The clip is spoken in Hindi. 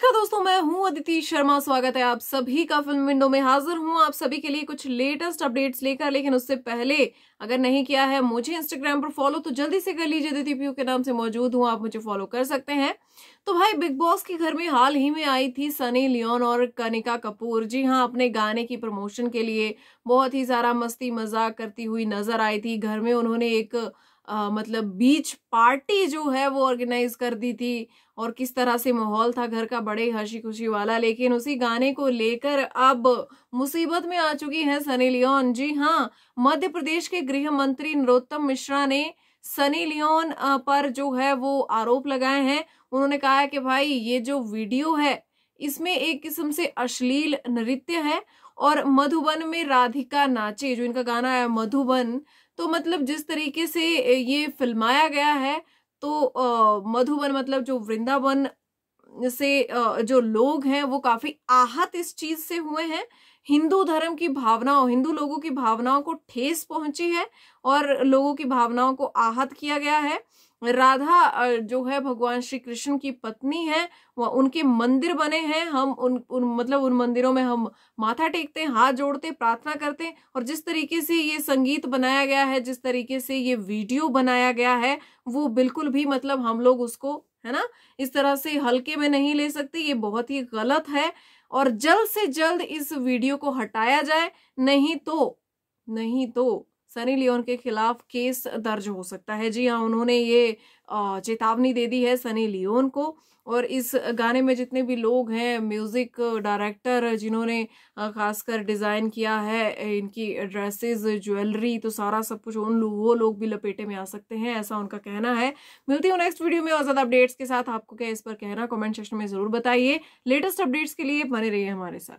नमस्कार अच्छा दोस्तों मैं हूं अदिति शर्मा स्वागत है आप सभी का फिल्म विंडो में हाजिर हूं आप सभी के लिए कुछ लेटेस्ट अपडेट्स लेकर लेकिन उससे पहले अगर नहीं किया है मुझे इंस्टाग्राम पर फॉलो तो जल्दी से कर लीजिए अदिति पीयू के नाम से मौजूद हूं आप मुझे फॉलो कर सकते हैं तो भाई बिग बॉस के घर में हाल ही में आई थी सनी लियोन और कनिका कपूर जी हाँ अपने गाने की प्रमोशन के लिए बहुत ही सारा मस्ती मजाक करती हुई नजर आई थी घर में उन्होंने एक आ, मतलब बीच पार्टी जो है वो ऑर्गेनाइज कर दी थी और किस तरह से माहौल था घर का बड़े हंसी खुशी वाला लेकिन उसी गाने को लेकर अब मुसीबत में आ चुकी है सनी लियोन जी हाँ मध्य प्रदेश के गृह मंत्री नरोत्तम मिश्रा ने सनी लियोन पर जो है वो आरोप लगाए हैं उन्होंने कहा है कि भाई ये जो वीडियो है इसमें एक किस्म से अश्लील नृत्य है और मधुबन में राधिका नाचे जो इनका गाना है मधुबन तो मतलब जिस तरीके से ये फिल्माया गया है तो मधुबन मतलब जो वृंदावन से जो लोग हैं वो काफी आहत इस चीज से हुए हैं हिंदू धर्म की भावनाओं हिंदू लोगों की भावनाओं को ठेस पहुंची है और लोगों की भावनाओं को आहत किया गया है राधा जो है भगवान श्री कृष्ण की पत्नी है वह उनके मंदिर बने हैं हम उन उन मतलब उन मंदिरों में हम माथा टेकते हैं हाथ जोड़ते प्रार्थना करते हैं और जिस तरीके से ये संगीत बनाया गया है जिस तरीके से ये वीडियो बनाया गया है वो बिल्कुल भी मतलब हम लोग उसको है ना इस तरह से हल्के में नहीं ले सकते ये बहुत ही गलत है और जल्द से जल्द इस वीडियो को हटाया जाए नहीं तो नहीं तो सनी लियोन के खिलाफ केस दर्ज हो सकता है जी हाँ उन्होंने ये चेतावनी दे दी है सनी लियोन को और इस गाने में जितने भी लोग हैं म्यूज़िक डायरेक्टर जिन्होंने खासकर डिज़ाइन किया है इनकी ड्रेसेस ज्वेलरी तो सारा सब कुछ उन लोग वो लोग भी लपेटे में आ सकते हैं ऐसा उनका कहना है मिलती हूँ नेक्स्ट वीडियो में और ज़्यादा अपडेट्स के साथ आपको क्या इस पर कहना कमेंट सेक्शन में ज़रूर बताइए लेटेस्ट अपडेट्स के लिए बने रहिए हमारे साथ